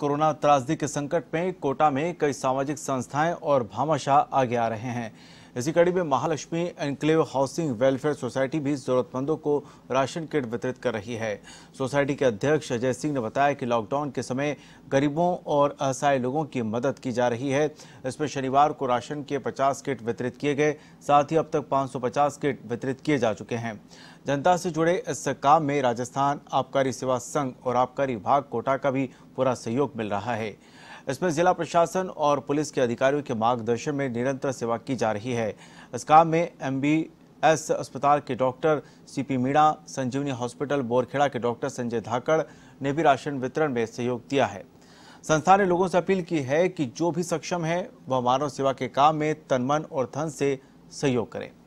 corona त्रासदी के संकट में कोटा में कई सामाजिक संस्थाएं और भामाशाह आगे आ रहे हैं इसी कड़ी में Mahalakshmi enclave housing welfare society भी जरूरतमंदों को राशन किट वितरित कर रही है सोसाइटी के अध्यक्ष अजय सिंह ने बताया कि लॉकडाउन के समय गरीबों और असहाय लोगों की मदद की जा रही है इसमें शनिवार को राशन के 50 किट वितरित किए गए साथ ही अब तक 550 किट वितरित किए जा चुके हैं जनता से जुड़े इस काम में राजस्थान आबकारी सेवा संघ और आबकारी विभाग कोटा का भी पूरा सहयोग मिल रहा है इसमें जिला प्रशासन और पुलिस के अधिकारियों के मार्गदर्शन में निरंतर सेवा की जा रही है इस काम में एम एस अस्पताल के doctor CP Meena Sanjeevani hospital Borkheda के डॉक्टर संजय धाकड़ ने भी राशन वितरण में सहयोग दिया है संस्था ने लोगों से अपील की है कि जो भी सक्षम है वह मानव सेवा के काम में तन मन और धन से सहयोग करें